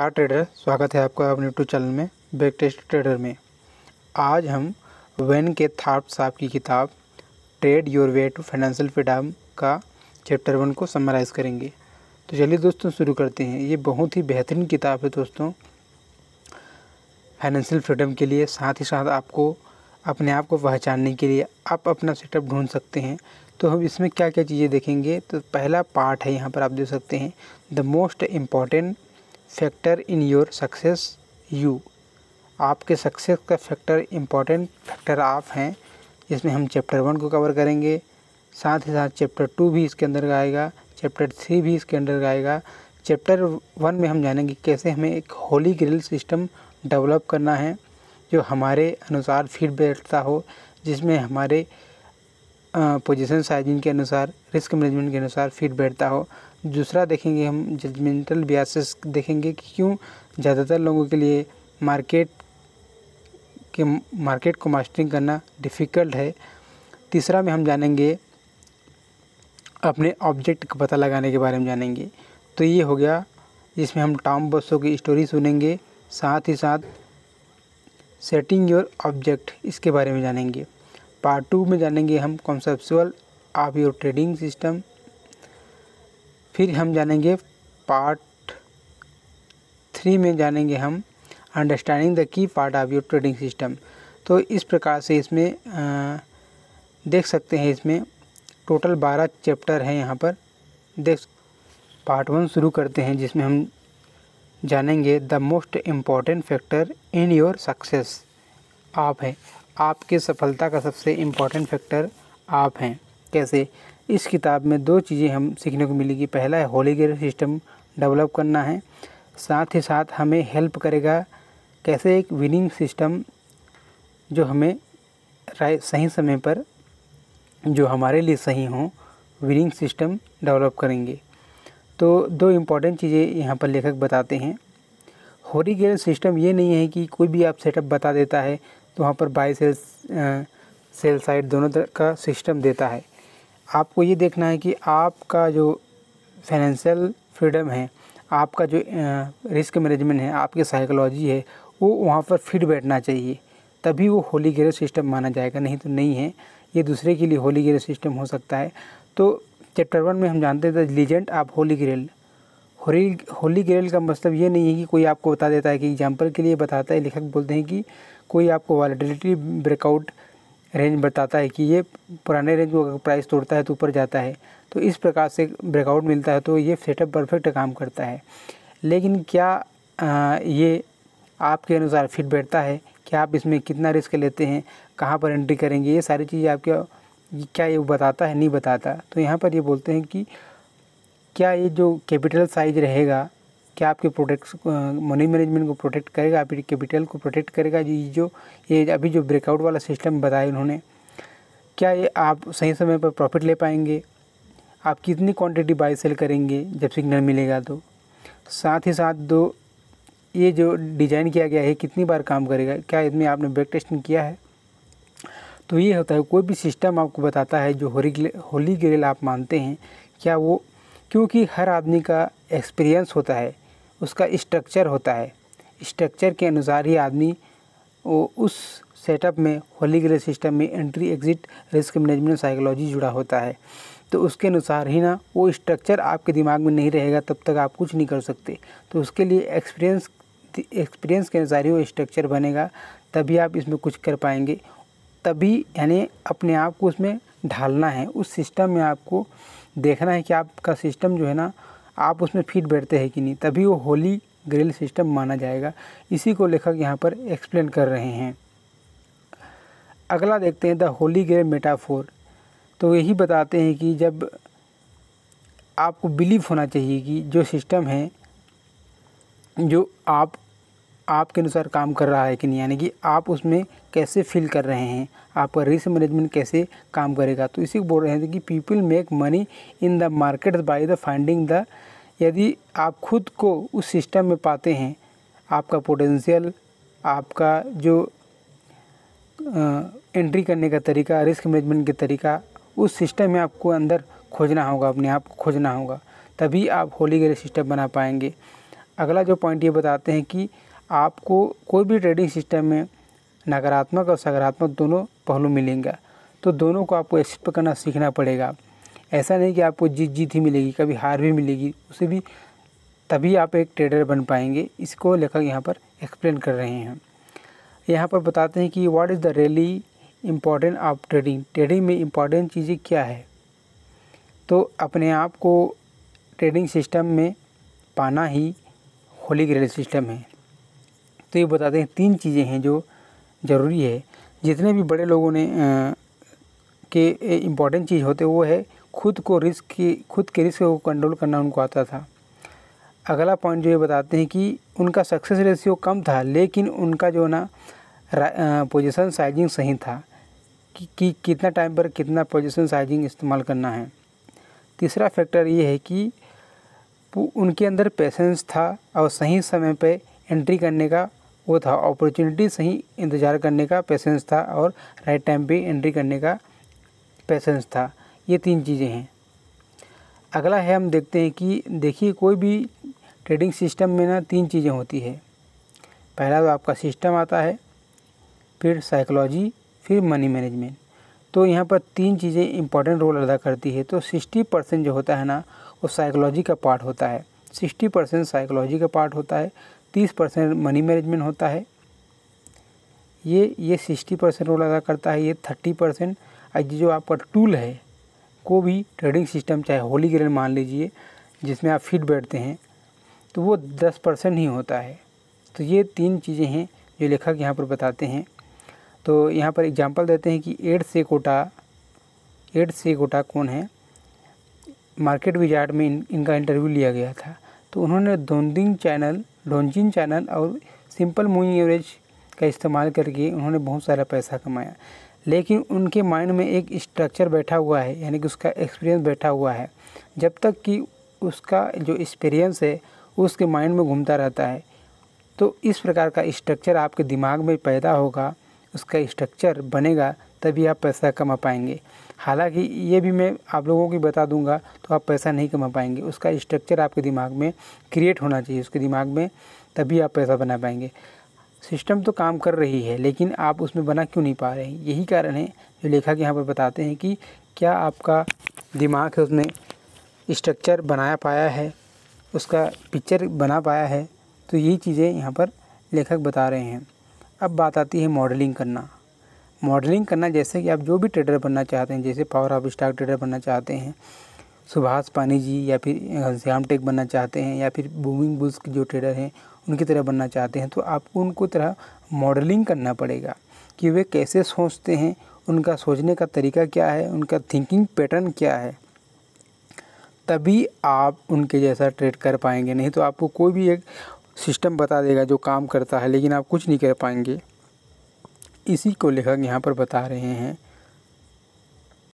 नमस्कार ट्रेडर स्वागत है आपका अपने यूट्यूब चैनल में बेग टेस्ट ट्रेडर में आज हम वेन के थाप साहब की किताब trade your way to financial freedom का चैप्टर वन को समराइज़ करेंगे तो चलिए दोस्तों शुरू करते हैं ये बहुत ही बेहतरीन किताब है दोस्तों फाइनेंशियल फ्रीडम के लिए साथ ही साथ आपको अपने आप को पहचानने के लिए आप अपना सेटअप ढूंढ सकते हैं तो हम इसमें क्या क्या चीज़ें देखेंगे तो पहला पार्ट है यहाँ पर आप देख सकते हैं the most important factor in your success you आपके सक्सेस का फैक्टर इम्पॉर्टेंट फैक्टर आप हैं जिसमें हम चैप्टर वन को कवर करेंगे साथ ही साथ चैप्टर टू भी इसके अंदर आएगा चैप्टर थ्री भी इसके अंदर आएगा चैप्टर वन में हम जानेंगे कैसे हमें एक होली ग्रिल सिस्टम डेवलप करना है जो हमारे अनुसार फीड बैठता हो जिसमें हमारे पोजीशन साइजिंग के अनुसार रिस्क मैनेजमेंट के अनुसार फीड बैठता हो दूसरा देखेंगे हम जजमेंटल ब्यासेस देखेंगे कि क्यों ज़्यादातर लोगों के लिए मार्केट के मार्केट को मास्टरिंग करना डिफ़िकल्ट है तीसरा में हम जानेंगे अपने ऑब्जेक्ट का पता लगाने के बारे में जानेंगे तो ये हो गया जिसमें हम टॉम बसों की स्टोरी सुनेंगे साथ ही साथ सेटिंग योर ऑब्जेक्ट इसके बारे में जानेंगे पार्ट टू में जानेंगे हम conceptual of your trading system फिर हम जानेंगे पार्ट थ्री में जानेंगे हम understanding the key part of your trading system तो इस प्रकार से इसमें आ, देख सकते हैं इसमें टोटल बारह चैप्टर हैं यहाँ पर देख पार्ट वन शुरू करते हैं जिसमें हम जानेंगे the most important factor in your success आप हैं आपके सफलता का सबसे इम्पॉर्टेंट फैक्टर आप हैं कैसे इस किताब में दो चीज़ें हम सीखने को मिलेगी पहला है होली गेयर सिस्टम डेवलप करना है साथ ही साथ हमें हेल्प करेगा कैसे एक विनिंग सिस्टम जो हमें सही समय पर जो हमारे लिए सही हों विनिंग सिस्टम डेवलप करेंगे तो दो इम्पॉर्टेंट चीज़ें यहाँ पर लेखक बताते हैं होली गेयर सिस्टम ये नहीं है कि कोई भी आप सेटअप बता देता है तो वहाँ पर बाई सेल सेल साइड दोनों तरह का सिस्टम देता है आपको ये देखना है कि आपका जो फाइनेंशियल फ्रीडम है आपका जो रिस्क मैनेजमेंट है आपकी साइकोलॉजी है वो वहाँ पर फिट बैठना चाहिए तभी वो होली गेरे सिस्टम माना जाएगा नहीं तो नहीं है ये दूसरे के लिए होली गेरे सिस्टम हो सकता है तो चैप्टर वन में हम जानते थे लीजेंट आप होली ग्रेल होली होली ग्रेल का मतलब ये नहीं है कि कोई आपको बता देता है कि एग्जाम्पल के लिए बताता है लेखक बोलते हैं कि कोई आपको वॉलीडिलिटी ब्रेकआउट रेंज बताता है कि ये पुराने रेंज को अगर प्राइस तोड़ता है तो ऊपर जाता है तो इस प्रकार से ब्रेकआउट मिलता है तो ये सेटअप परफेक्ट काम करता है लेकिन क्या आ, ये आपके अनुसार फिट बैठता है कि आप इसमें कितना रिस्क लेते हैं कहाँ पर एंट्री करेंगे ये सारी चीज़ें आपके क्या ये बताता है नहीं बताता तो यहाँ पर ये बोलते हैं कि क्या ये जो कैपिटल साइज रहेगा क्या आपके प्रोडक्ट्स मनी मैनेजमेंट को प्रोटेक्ट करेगा आपके कैपिटल को प्रोटेक्ट करेगा ये जो ये अभी जो ब्रेकआउट वाला सिस्टम बताया इन्होंने क्या ये आप सही समय पर प्रॉफिट ले पाएंगे आप कितनी क्वांटिटी बाय सेल करेंगे जब सिग्नल मिलेगा तो साथ ही साथ दो ये जो डिज़ाइन किया गया है कितनी बार काम करेगा क्या इसमें आपने बैक टेस्टिंग किया है तो ये होता है कोई भी सिस्टम आपको बताता है जो होली होली ग्रेल आप मानते हैं क्या वो क्योंकि हर आदमी का एक्सपीरियंस होता है उसका स्ट्रक्चर होता है स्ट्रक्चर के अनुसार ही आदमी वो उस सेटअप में होलीग्रे सिस्टम में entry exit risk management psychology जुड़ा होता है तो उसके अनुसार ही ना वो स्ट्रक्चर आपके दिमाग में नहीं रहेगा तब तक आप कुछ नहीं कर सकते तो उसके लिए एक्सपीरियंस एक्सपीरियंस के अनुसार ही वो स्ट्रक्चर बनेगा तभी आप इसमें कुछ कर पाएंगे तभी यानी अपने आप को उसमें ढालना है उस सिस्टम में आपको देखना है कि आपका सिस्टम जो है ना आप उसमें फिट बैठते हैं कि नहीं तभी वो होली ग्रिल सिस्टम माना जाएगा इसी को लेखक यहाँ पर एक्सप्लेन कर रहे हैं अगला देखते हैं द होली ग्रेल मेटाफोर तो यही बताते हैं कि जब आपको बिलीव होना चाहिए कि जो सिस्टम है जो आप आपके अनुसार काम कर रहा है कि नहीं यानी कि आप उसमें कैसे फील कर रहे हैं आपका रिस्क मैनेजमेंट कैसे काम करेगा तो इसी को बोल रहे हैं कि people make money in the market by the finding the यदि आप खुद को उस सिस्टम में पाते हैं आपका पोटेंशियल आपका जो एंट्री करने का तरीका रिस्क मैनेजमेंट के तरीका उस सिस्टम में आपको अंदर खोजना होगा अपने आप को खोजना होगा तभी आप होली ग्रे सिस्टम बना पाएंगे अगला जो पॉइंट ये बताते हैं कि आपको कोई भी ट्रेडिंग सिस्टम में नकारात्मक और सकारात्मक दोनों पहलू मिलेंगे तो दोनों को आपको एक्सेप्ट करना सीखना पड़ेगा ऐसा नहीं कि आपको जीत जीत ही मिलेगी कभी हार भी मिलेगी उसे भी तभी आप एक ट्रेडर बन पाएंगे इसको लेखक यहाँ पर एक्सप्लेन कर रहे हैं यहाँ पर बताते हैं कि what is the really important of trading trading में इम्पॉर्टेंट चीज़ें क्या है तो अपने आप को ट्रेडिंग सिस्टम में पाना ही होली ग्रेड सिस्टम है तो ये बताते हैं तीन चीज़ें हैं जो ज़रूरी है जितने भी बड़े लोगों ने आ, के इम्पॉर्टेंट चीज़ होते वो है खुद को रिस्क की खुद के रिस्क को कंट्रोल करना उनको आता था अगला पॉइंट जो ये बताते हैं कि उनका सक्सेस रेशियो कम था लेकिन उनका जो ना पोजीशन साइजिंग सही था कि, कि कितना टाइम पर कितना पोजीशन साइजिंग इस्तेमाल करना है तीसरा फैक्टर ये है कि उनके अंदर पेशेंस था और सही समय पर एंट्री करने का वो था अपॉर्चुनिटी सही इंतज़ार करने का पेशेंस था और राइट टाइम पे एंट्री करने का पेशेंस था ये तीन चीज़ें हैं अगला है हम देखते हैं कि देखिए कोई भी ट्रेडिंग सिस्टम में ना तीन चीज़ें होती है पहला तो आपका सिस्टम आता है फिर साइकोलॉजी फिर मनी मैनेजमेंट तो यहाँ पर तीन चीज़ें इंपॉर्टेंट रोल अदा करती है तो सिक्सटी परसेंट जो होता है ना वो साइकोलॉजी का पार्ट होता है सिक्सटी परसेंट साइकोलॉजी का पार्ट होता है तीस परसेंट मनी मैनेजमेंट होता है ये ये सिक्सटी परसेंट रोल अदा करता है ये थर्टी परसेंट जो आपका टूल है को भी ट्रेडिंग सिस्टम चाहे होली ग्रेन मान लीजिए जिसमें आप फिट बैठते हैं तो वो दस परसेंट ही होता है तो ये तीन चीज़ें हैं जो लेखक यहाँ पर बताते हैं तो यहाँ पर एग्जाम्पल देते हैं कि एड से कोटा एड से कोटा कौन है मार्केट विजार्ट में इन, इनका इंटरव्यू लिया गया था तो उन्होंने डोंदिंग चैनल डोंजिन चैनल और सिंपल मूविंग एवरेज का इस्तेमाल करके उन्होंने बहुत सारा पैसा कमाया लेकिन उनके माइंड में एक स्ट्रक्चर बैठा हुआ है यानी कि उसका एक्सपीरियंस बैठा हुआ है जब तक कि उसका जो एक्सपीरियंस है उसके माइंड में घूमता रहता है तो इस प्रकार का स्ट्रक्चर आपके दिमाग में पैदा होगा उसका स्ट्रक्चर बनेगा तभी आप पैसा कमा पाएंगे हालांकि ये भी मैं आप लोगों की बता दूंगा तो आप पैसा नहीं कमा पाएंगे उसका स्ट्रक्चर आपके दिमाग में क्रिएट होना चाहिए उसके दिमाग में तभी आप पैसा बना पाएंगे सिस्टम तो काम कर रही है लेकिन आप उसमें बना क्यों नहीं पा रहे हैं यही कारण है जो लेखक यहाँ पर बताते हैं कि क्या आपका दिमाग है उसने स्ट्रक्चर बनाया पाया है उसका पिक्चर बना पाया है तो यही चीज़ें यहाँ पर लेखक बता रहे हैं अब बात आती है मॉडलिंग करना मॉडलिंग करना जैसे कि आप जो भी ट्रेडर बनना चाहते हैं जैसे पावर ऑफ स्टॉक ट्रेडर बनना चाहते हैं सुभाष पानी जी या फिर घनश्याम टेक बनना चाहते हैं या फिर बूमिंग बुल्स के जो ट्रेडर हैं उनकी तरह बनना चाहते हैं तो आपको उनको तरह मॉडलिंग करना पड़ेगा कि वे कैसे सोचते हैं उनका सोचने का तरीका क्या है उनका थिंकिंग पैटर्न क्या है तभी आप उनके जैसा ट्रेड कर पाएंगे नहीं तो आपको कोई भी एक सिस्टम बता देगा जो काम करता है लेकिन आप कुछ नहीं कर पाएंगे इसी को लेखक यहाँ पर बता रहे हैं